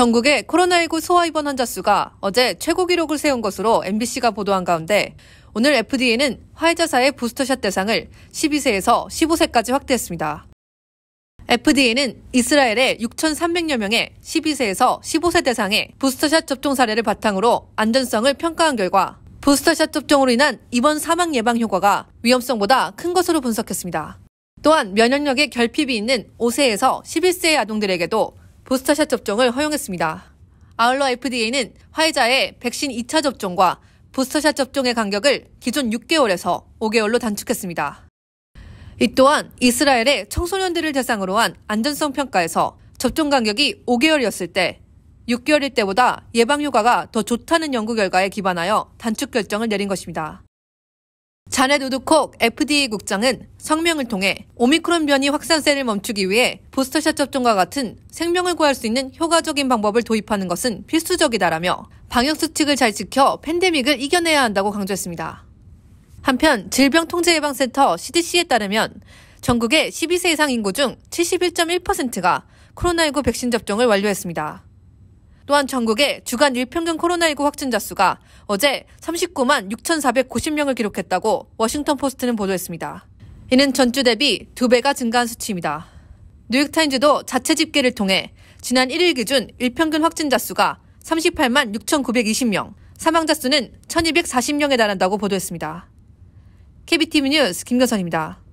전국의 코로나19 소아입원 환자 수가 어제 최고 기록을 세운 것으로 MBC가 보도한 가운데 오늘 FDA는 화이자사의 부스터샷 대상을 12세에서 15세까지 확대했습니다. FDA는 이스라엘의 6,300여 명의 12세에서 15세 대상의 부스터샷 접종 사례를 바탕으로 안전성을 평가한 결과 부스터샷 접종으로 인한 입원 사망 예방 효과가 위험성보다 큰 것으로 분석했습니다. 또한 면역력의 결핍이 있는 5세에서 11세의 아동들에게도 부스터샷 접종을 허용했습니다. 아울러 FDA는 화이자의 백신 2차 접종과 부스터샷 접종의 간격을 기존 6개월에서 5개월로 단축했습니다. 이 또한 이스라엘의 청소년들을 대상으로 한 안전성 평가에서 접종 간격이 5개월이었을 때 6개월일 때보다 예방 효과가 더 좋다는 연구 결과에 기반하여 단축 결정을 내린 것입니다. 자넷 우드콕 FDA 국장은 성명을 통해 오미크론 변이 확산세를 멈추기 위해 부스터샷 접종과 같은 생명을 구할 수 있는 효과적인 방법을 도입하는 것은 필수적이다라며 방역수칙을 잘 지켜 팬데믹을 이겨내야 한다고 강조했습니다. 한편 질병통제예방센터 CDC에 따르면 전국의 12세 이상 인구 중 71.1%가 코로나19 백신 접종을 완료했습니다. 또한 전국의 주간 일평균 코로나19 확진자 수가 어제 39만 6,490명을 기록했다고 워싱턴 포스트는 보도했습니다. 이는 전주 대비 2배가 증가한 수치입니다. 뉴욕타임즈도 자체 집계를 통해 지난 1일 기준 일평균 확진자 수가 38만 6,920명, 사망자 수는 1,240명에 달한다고 보도했습니다. KBTV 뉴스 김경선입니다.